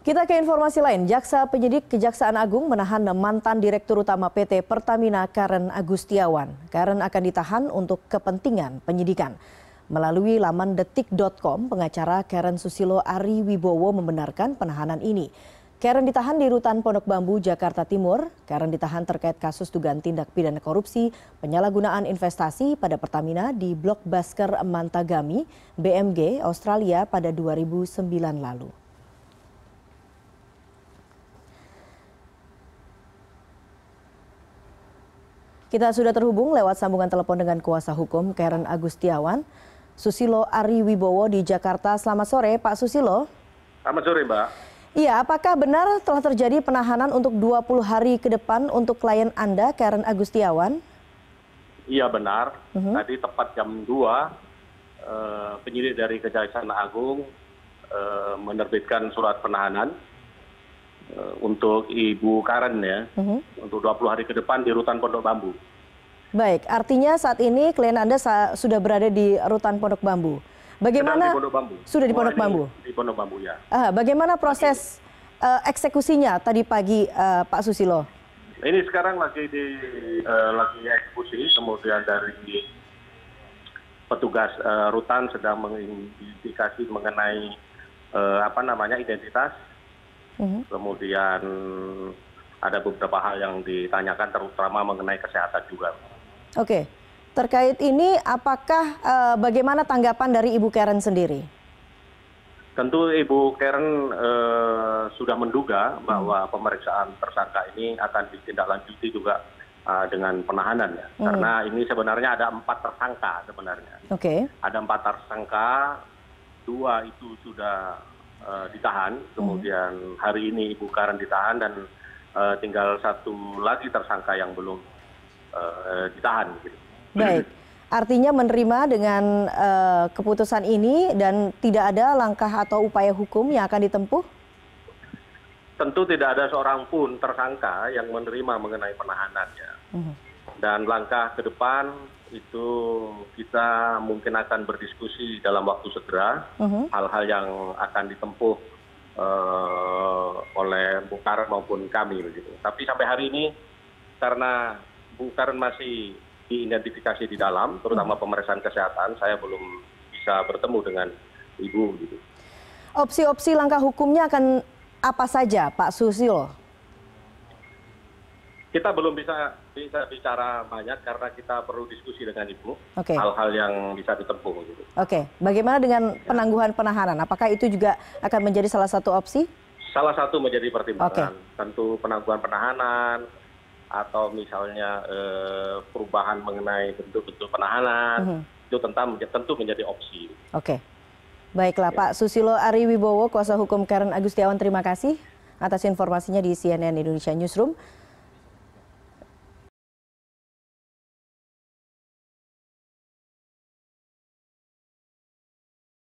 Kita ke informasi lain, Jaksa Penyidik Kejaksaan Agung menahan mantan Direktur Utama PT Pertamina Karen Agustiawan. Karen akan ditahan untuk kepentingan penyidikan. Melalui laman detik.com, pengacara Karen Susilo Ari Wibowo membenarkan penahanan ini. Karen ditahan di Rutan Pondok Bambu, Jakarta Timur. Karen ditahan terkait kasus dugaan tindak pidana korupsi, penyalahgunaan investasi pada Pertamina di Blok Blockbuster Mantagami, BMG, Australia pada 2009 lalu. Kita sudah terhubung lewat sambungan telepon dengan kuasa hukum Karen Agustiawan, Susilo Ari Wibowo di Jakarta. Selamat sore, Pak Susilo. Selamat sore, Mbak. Iya, apakah benar telah terjadi penahanan untuk 20 hari ke depan untuk klien Anda, Karen Agustiawan? Iya, benar. Uh mhm. -huh. Tadi tepat jam 2, eh, penyidik dari Kejaksaan Agung eh, menerbitkan surat penahanan Eh, untuk Ibu Karen ya, uh-huh. untuk 20 hari ke depan di Rutan Pondok Bambu. Baik, artinya saat ini klien Anda sudah berada di Rutan Pondok Bambu. Bagaimana di Pondok Bambu. sudah di Pondok Bambu? Di, Pondok Bambu ya. bagaimana proses uh, eksekusinya tadi pagi uh, Pak Susilo? Ini sekarang lagi di uh, lagi eksekusi, kemudian dari petugas uh, rutan sedang mengidentifikasi mengenai uh, apa namanya identitas Mhm. kemudian ada beberapa hal yang ditanyakan terutama mengenai kesehatan juga. Oke, terkait ini apakah e, bagaimana tanggapan dari Ibu Karen sendiri? Tentu Ibu Karen e, sudah menduga bahwa mhm. pemeriksaan tersangka ini akan ditindaklanjuti juga eh, dengan penahanan ya, hmm. karena ini sebenarnya ada empat tersangka sebenarnya. Oke. Okay. Ada empat tersangka, dua itu sudah Eh, ditahan, hmm. kemudian hari ini Ibu Karen ditahan dan eh, tinggal satu lagi tersangka yang belum eh, ditahan. Gitu. Baik, artinya menerima dengan keputusan ini dan tidak ada langkah atau upaya hukum yang akan ditempuh? Tentu tidak ada seorang pun tersangka yang menerima mengenai penahanannya. Hmm dan langkah ke depan itu kita mungkin akan berdiskusi dalam waktu segera uh-huh. hal hal yang akan ditempuh eh, oleh Bung Karno maupun kami begitu. Tapi sampai hari ini karena Bung Karno masih diidentifikasi di dalam, terutama uh-huh. pemeriksaan kesehatan, saya belum bisa bertemu dengan ibu gitu. Opsi-opsi langkah hukumnya akan apa saja, Pak Susilo? kita belum bisa bicara banyak karena kita perlu diskusi dengan ibu hal hal yang bisa ditempuh. Gitu. Oke, bagaimana dengan ya. penangguhan penahanan? Apakah itu juga akan menjadi salah satu opsi? Salah satu menjadi pertimbangan. Okay. Tentu penangguhan penahanan atau misalnya eh, perubahan mengenai bentuk-bentuk penahanan mm -hmm. itu tentang tentu menjadi opsi. Oke. Okay. Baiklah ya. Pak Susilo Ari Wibowo, Kuasa Hukum Karen Agustiawan, terima kasih atas informasinya di CNN Indonesia Newsroom.